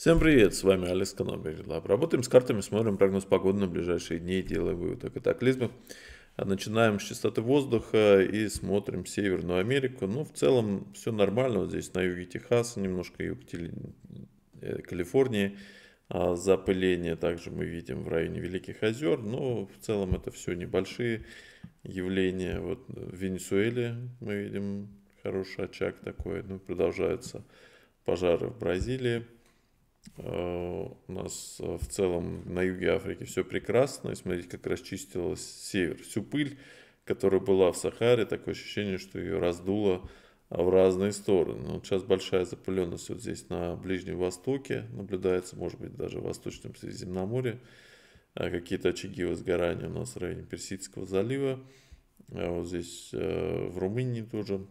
Всем привет, с вами Алекс Канобер Работаем с картами, смотрим прогноз погоды на ближайшие дни, делаем вывод о катаклизмах. Начинаем с частоты воздуха и смотрим Северную Америку. Ну, в целом все нормально. Вот здесь на юге Техаса, немножко юг э, Калифорнии. А запыление также мы видим в районе Великих озер, но в целом это все небольшие явления. Вот в Венесуэле мы видим хороший очаг такой, ну, продолжаются пожары в Бразилии. Э, у нас э, в целом на юге Африки все прекрасно. И смотрите, как расчистилась север. Всю пыль, которая была в Сахаре, такое ощущение, что ее раздуло а, в разные стороны. Вот сейчас большая запыленность вот здесь на Ближнем Востоке наблюдается, может быть, даже в Восточном Средиземноморье. Э, какие-то очаги возгорания у нас в районе Персидского залива. А вот здесь в Румынии тоже.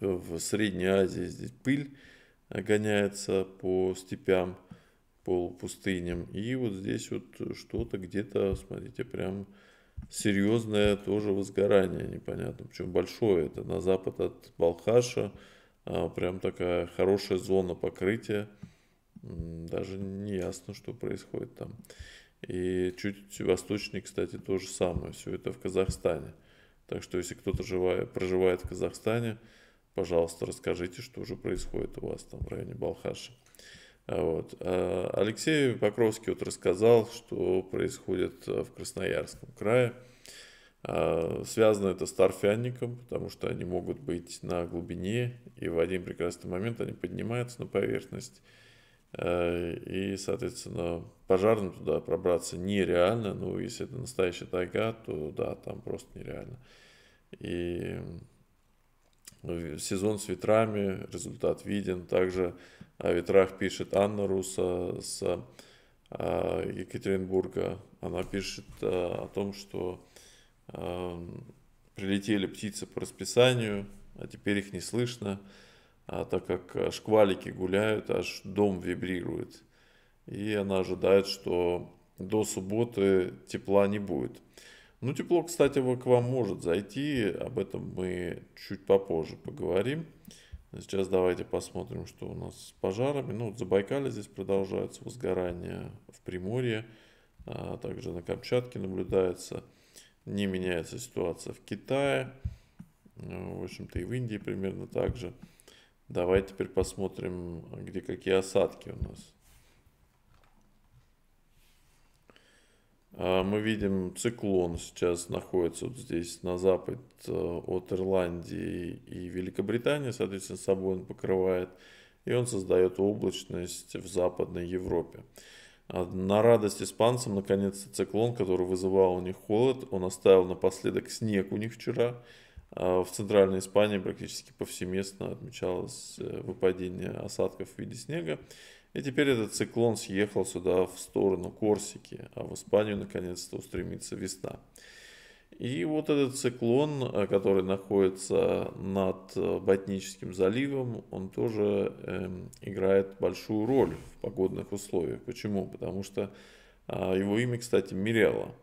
В Средней Азии здесь пыль гоняется по степям, по пустыням. И вот здесь вот что-то где-то, смотрите, прям серьезное тоже возгорание, непонятно, причем большое это, на запад от Балхаша, а, прям такая хорошая зона покрытия, даже не ясно, что происходит там. И чуть восточнее, кстати, то же самое, все это в Казахстане. Так что если кто-то проживает в Казахстане, пожалуйста, расскажите, что же происходит у вас там в районе Балхаша. Вот. А, Алексей Покровский вот рассказал, что происходит э, в Красноярском крае. А, связано это с торфянником, потому что они могут быть на глубине, и в один прекрасный момент они поднимаются на поверхность. Э, и, соответственно, пожарным туда пробраться нереально. Ну, если это настоящая тайга, то да, там просто нереально. И ну, сезон с ветрами, результат виден. Также о ветрах пишет Анна Руса с э, Екатеринбурга. Она пишет э, о том, что эм, прилетели птицы по расписанию, а теперь их не слышно, а так как э, шквалики гуляют, аж дом вибрирует. И она ожидает, что до субботы тепла не будет. Ну, тепло, кстати, к вам может зайти, об этом мы чуть попозже поговорим. Сейчас давайте посмотрим, что у нас с пожарами. Ну, вот Забайкале здесь продолжаются возгорания в Приморье, а также на Камчатке наблюдается. Не меняется ситуация в Китае, ну, в общем-то и в Индии примерно так же. Давайте теперь посмотрим, где какие осадки у нас. А, мы видим, циклон сейчас находится вот здесь на запад э, от Ирландии и Великобритании, соответственно, собой он покрывает, и он создает облачность в Западной Европе. А, на радость испанцам, наконец, то циклон, который вызывал у них холод, он оставил напоследок снег у них вчера. А, в Центральной Испании практически повсеместно отмечалось э, выпадение осадков в виде снега. И теперь этот циклон съехал сюда в сторону Корсики, а в Испанию наконец-то устремится весна. И вот этот циклон, э, который находится над э, Ботническим заливом, он тоже э, играет большую роль в погодных условиях. Почему? Потому что э, его имя, кстати, Мирелла.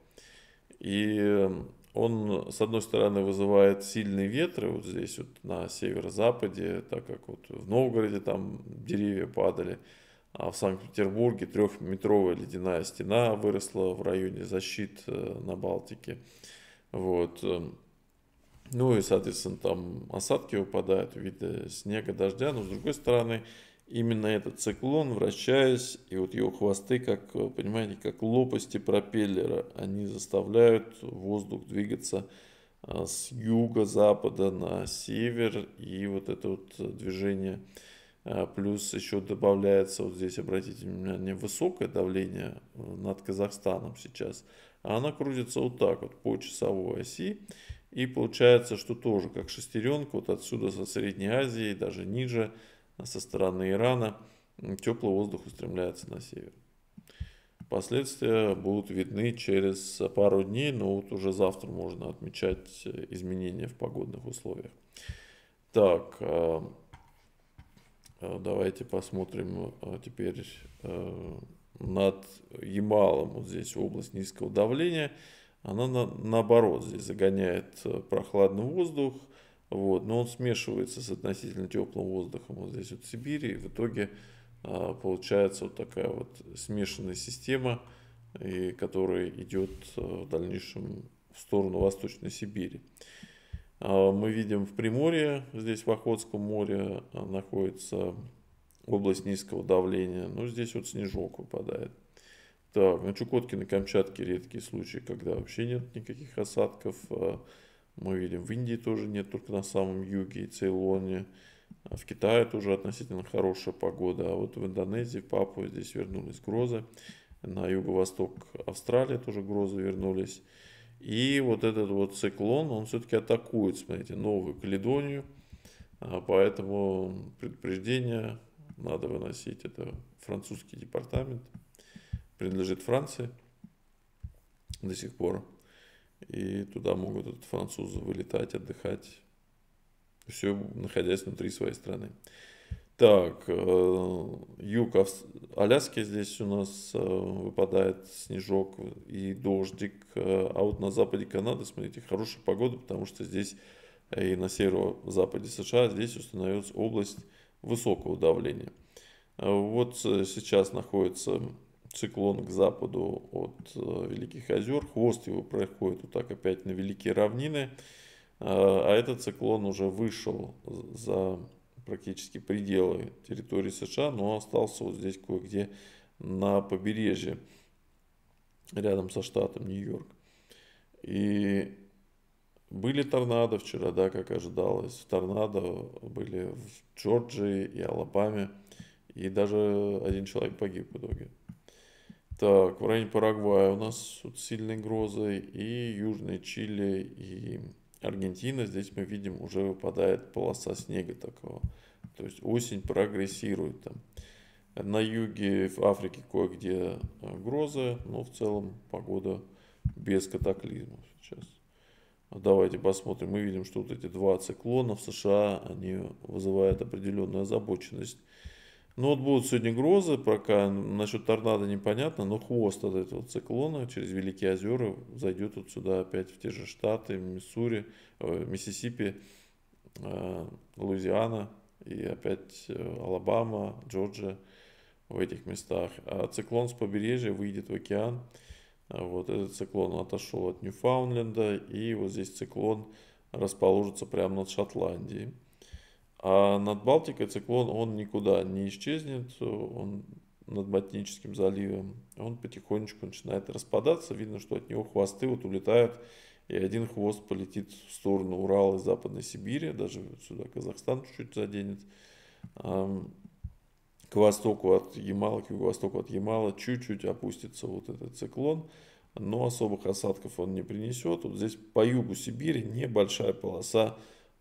И эм, он, с одной стороны, вызывает сильные ветры вот здесь, вот на северо-западе, так как вот в Новгороде там деревья падали. А в Санкт-Петербурге трехметровая ледяная стена выросла в районе защит э, на Балтике. Вот. Э, ну и, соответственно, там осадки выпадают в виде снега, дождя. Но, с другой стороны, именно этот циклон, вращаясь, и вот его хвосты, как, э, понимаете, как лопасти пропеллера, они заставляют воздух двигаться с юга-запада на север. И вот это вот движение а, плюс еще добавляется, вот здесь обратите внимание, высокое давление э, над Казахстаном сейчас. А она крутится вот так вот по часовой оси. И получается, что тоже как шестеренка, вот отсюда со Средней Азии, даже ниже, а, со стороны Ирана, теплый воздух устремляется на север. Последствия будут видны через пару дней, но вот уже завтра можно отмечать э, изменения в погодных условиях. Так, а, Э, давайте посмотрим э, теперь э, над Ямалом. Вот здесь область низкого давления. Она на, наоборот здесь загоняет прохладный воздух. Вот, но он смешивается с относительно теплым воздухом вот здесь вот в Сибири. И в итоге получается вот такая вот смешанная система, и которая идет в дальнейшем в сторону Восточной Сибири. А, мы видим в Приморье, здесь в Охотском море а, находится область низкого давления. Ну, здесь вот снежок выпадает. Так, на ну, Чукотке, на Камчатке редкие случаи, когда вообще нет никаких осадков. А, мы видим, в Индии тоже нет, только на самом юге и Цейлоне. В Китае тоже относительно хорошая погода. А вот в Индонезии, в Папу здесь вернулись грозы. На юго-восток Австралии тоже грозы вернулись. И вот этот вот циклон, он все-таки атакует, смотрите, новую Каледонию. А, поэтому предупреждение надо выносить. Это французский департамент, принадлежит Франции до сих пор. И туда могут этот французы вылетать, отдыхать, все находясь внутри своей страны. Так, э, юг Аляски здесь у нас э, выпадает снежок и дождик. Э, а вот на западе Канады, смотрите, хорошая погода, потому что здесь и на северо-западе США здесь установится область высокого давления. Вот сейчас находится циклон к западу от Великих озер. Хвост его проходит вот так опять на Великие равнины. А этот циклон уже вышел за практически пределы территории США, но остался вот здесь кое-где на побережье, рядом со штатом Нью-Йорк. И были торнадо вчера, да, как ожидалось. Торнадо были в Джорджии и Алабаме. И даже один человек погиб в итоге. Так, в районе Парагвая у нас тут сильные грозы. И Южной Чили, и Аргентина, здесь мы видим, уже выпадает полоса снега такого. То есть осень прогрессирует там. На юге в Африке кое-где э, грозы, но в целом погода без катаклизмов сейчас. Давайте посмотрим. Мы видим, что вот эти два циклона в США, они вызывают определенную озабоченность ну вот будут сегодня грозы, пока насчет торнадо непонятно, но хвост от этого циклона через Великие озера зайдет вот сюда опять в те же Штаты, Миссури, э, Миссисипи, э, Луизиана и опять э, Алабама, Джорджия в этих местах. А циклон с побережья выйдет в океан. А вот этот циклон отошел от Ньюфаундленда, и вот здесь циклон расположится прямо над Шотландией. А над Балтикой циклон, он никуда не исчезнет, он над Матническим заливом, он потихонечку начинает распадаться, видно, что от него хвосты вот улетают, и один хвост полетит в сторону Урала и Западной Сибири, даже сюда Казахстан чуть-чуть заденет, к востоку от Ямала, к востоку от Ямала чуть-чуть опустится вот этот циклон, но особых осадков он не принесет. Вот здесь по югу Сибири небольшая полоса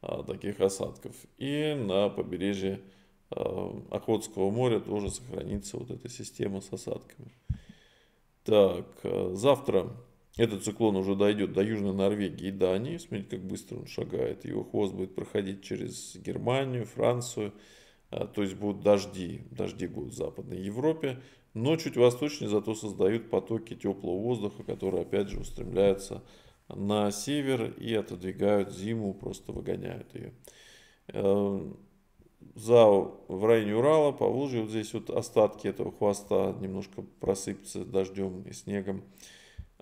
а, таких осадков. И на побережье а, Охотского моря тоже сохранится вот эта система с осадками. Так, а, завтра этот циклон уже дойдет до Южной Норвегии и Дании. Смотрите, как быстро он шагает. Его хвост будет проходить через Германию, Францию. То есть будут дожди. Дожди будут в Западной Европе. Но чуть восточнее зато создают потоки теплого воздуха, которые опять же устремляются на север и отодвигают зиму, просто выгоняют ее. Э, за, в районе Урала, по Волжье, вот здесь вот остатки этого хвоста немножко просыпятся дождем и снегом.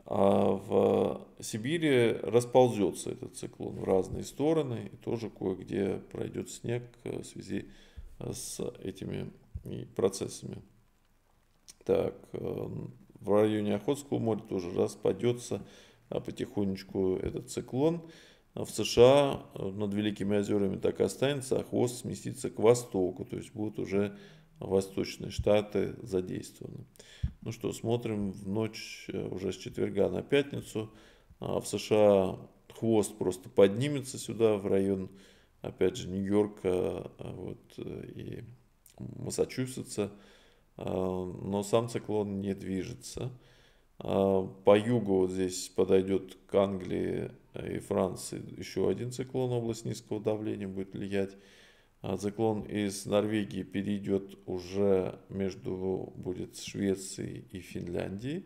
А в Сибири расползется этот циклон в разные стороны, и тоже кое-где пройдет снег в связи с этими процессами. Так, э, в районе Охотского моря тоже распадется а потихонечку этот циклон в США э, над Великими озерами так и останется, а хвост сместится к востоку, то есть будут уже восточные штаты задействованы. Ну что, смотрим в ночь э, уже с четверга на пятницу. А, в США хвост просто поднимется сюда, в район, опять же, Нью-Йорка э, вот, и Массачусетса, а, но сам циклон не движется. А, по югу вот здесь подойдет к Англии и Франции еще один циклон, область низкого давления будет влиять. А циклон из Норвегии перейдет уже между будет Швецией и Финляндией.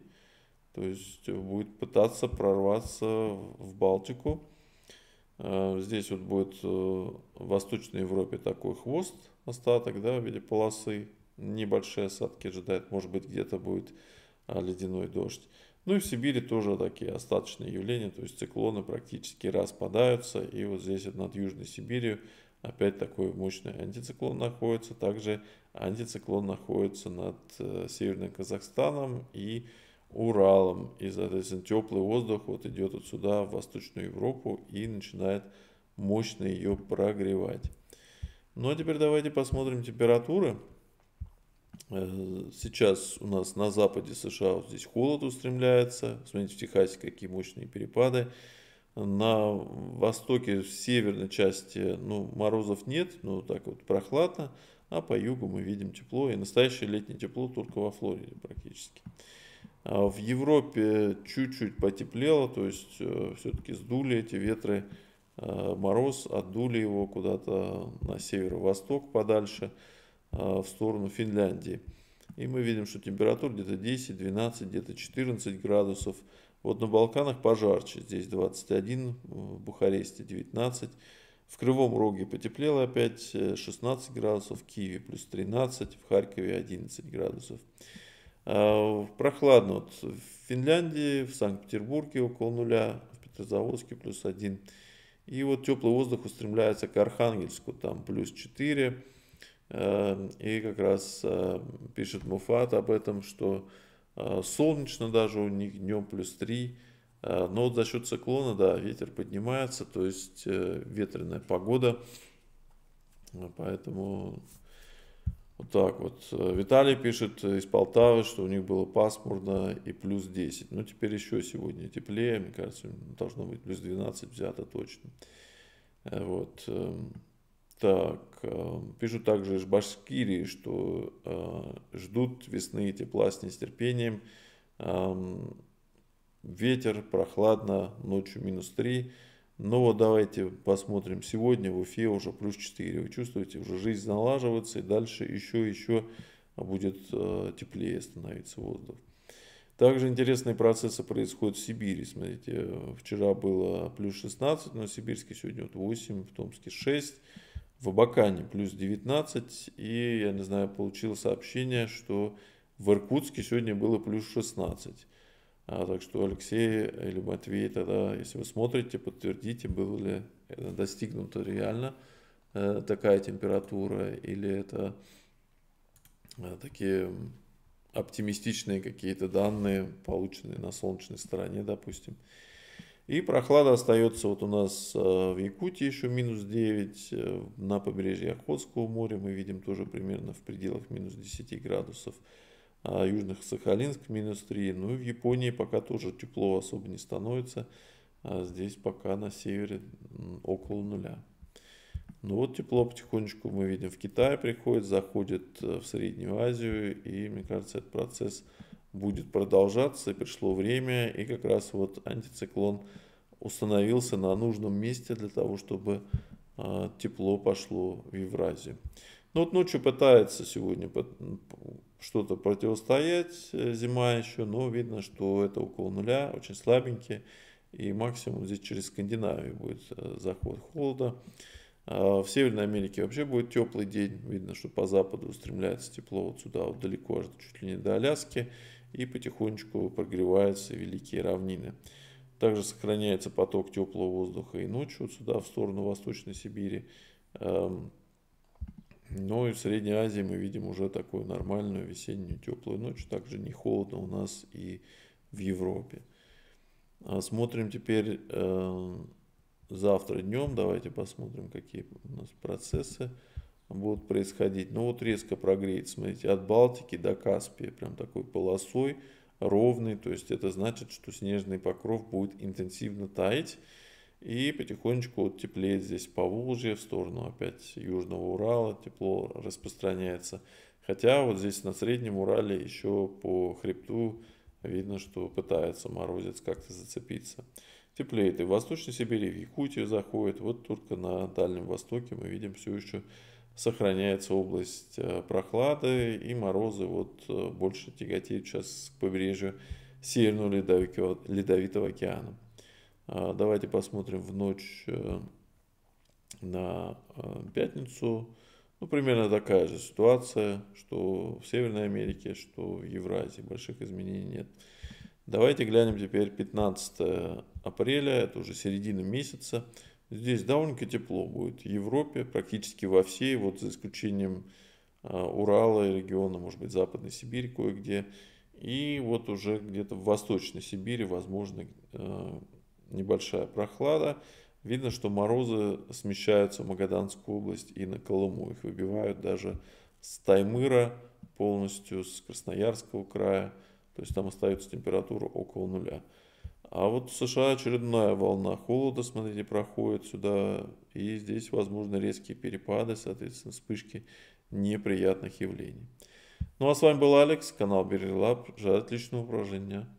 То есть будет пытаться прорваться в Балтику. А, здесь вот будет э, в Восточной Европе такой хвост, остаток, да, в виде полосы. Небольшие осадки ожидает, Может быть, где-то будет а, ледяной дождь. Ну и в Сибири тоже такие остаточные явления, то есть циклоны практически распадаются, и вот здесь над Южной Сибирью опять такой мощный антициклон находится, также антициклон находится над э, Северным Казахстаном и Уралом, и, соответственно, теплый воздух вот идет отсюда в Восточную Европу и начинает мощно ее прогревать. Ну а теперь давайте посмотрим температуры. Э, сейчас у нас на западе США вот здесь холод устремляется. Смотрите, в Техасе какие мощные перепады. На востоке, в северной части, ну, морозов нет, ну, так вот прохладно. А по югу мы видим тепло. И настоящее летнее тепло только во Флориде практически. А в Европе чуть-чуть потеплело, то есть э, все-таки сдули эти ветры э, мороз, отдули его куда-то на северо-восток подальше. А, в сторону Финляндии. И мы видим, что температура где-то 10, 12, где-то 14 градусов. Вот на Балканах пожарче, здесь 21, в Бухаресте 19. В Кривом Роге потеплело опять 16 э, градусов, в Киеве плюс 13, в Харькове 11 градусов. А, прохладно вот в Финляндии, в Санкт-Петербурге около нуля, в Петрозаводске плюс 1. И вот теплый воздух устремляется к Архангельску, там плюс 4, Эм, и как раз э, пишет Муфат об этом, что э, солнечно даже у них днем плюс 3, э, но вот за счет циклона, да, ветер поднимается, то есть ветреная погода, поэтому вот так вот. Виталий пишет из Полтавы, что у них было пасмурно и плюс 10. но ну, теперь еще сегодня теплее, мне кажется, должно быть плюс 12 взято точно. Вот. Эм. Так, эм, пишут также из Башкирии, что э, ждут весны и тепла с нестерпением. Эм, ветер, прохладно, ночью минус 3. Но ну вот давайте посмотрим. Сегодня в Уфе уже плюс 4. Вы чувствуете, уже жизнь налаживается, и дальше еще-еще будет э, теплее становиться воздух. Также интересные процессы происходят в Сибири. Смотрите, э, вчера было плюс 16 в Сибирске, сегодня вот 8, в Томске 6 в Абакане плюс 19, и, я не знаю, получил сообщение, что в Иркутске сегодня было плюс 16. А, так что Алексей или Матвей тогда, если вы смотрите, подтвердите, было ли достигнута реально э, такая температура, или это э, такие оптимистичные какие-то данные, полученные на солнечной стороне, допустим. И прохлада остается вот у нас э, в Якутии еще минус 9, э, на побережье Охотского моря мы видим тоже примерно в пределах минус 10 градусов, а южных Сахалинск минус 3, ну и в Японии пока тоже тепло особо не становится, а здесь пока на севере около нуля. Ну вот тепло потихонечку мы видим в Китае приходит, заходит э, в Среднюю Азию, и мне кажется, этот процесс будет продолжаться, и пришло время, и как раз вот антициклон установился на нужном месте для того, чтобы а, тепло пошло в Евразию. Ну вот ночью пытается сегодня что-то противостоять э, зима еще, но видно, что это около нуля, очень слабенький и максимум здесь через Скандинавию будет э, заход холода. А, в Северной Америке вообще будет теплый день, видно, что по западу устремляется тепло вот сюда, вот далеко, чуть ли не до Аляски и потихонечку прогреваются великие равнины. Также сохраняется поток теплого воздуха и ночью сюда, в сторону Восточной Сибири. Эм, ну и в Средней Азии мы видим уже такую нормальную весеннюю теплую ночь. Также не холодно у нас и в Европе. А смотрим теперь эм, завтра днем. Давайте посмотрим, какие у нас процессы будут происходить. Ну вот резко прогреет, смотрите, от Балтики до Каспия, прям такой полосой, ровный, то есть это значит, что снежный покров будет интенсивно таять и потихонечку вот теплеет здесь по Волжье, в сторону опять Южного Урала, тепло распространяется. Хотя вот здесь на Среднем Урале еще по хребту видно, что пытается морозец как-то зацепиться. Теплеет и в Восточной Сибири, в Якутию заходит. Вот только на Дальнем Востоке мы видим все еще сохраняется область э, прохлады, и морозы вот э, больше тяготеют сейчас к побережью Северного Ледовитого, Ледовитого океана. А, давайте посмотрим в ночь э, на пятницу. Ну, примерно такая же ситуация, что в Северной Америке, что в Евразии. Больших изменений нет. Давайте глянем теперь 15 апреля, это уже середина месяца. Здесь довольно-таки тепло будет. В Европе практически во всей, вот за исключением а, Урала и региона, может быть, Западной Сибири кое-где. И вот уже где-то в Восточной Сибири, возможно, а, небольшая прохлада. Видно, что морозы смещаются в Магаданскую область и на Колыму. Их выбивают даже с Таймыра полностью, с Красноярского края. То есть там остается температура около нуля. А вот в США очередная волна холода, смотрите, проходит сюда, и здесь возможны резкие перепады, соответственно, вспышки неприятных явлений. Ну а с вами был Алекс, канал Берилаб. Желаю отличного упражнения.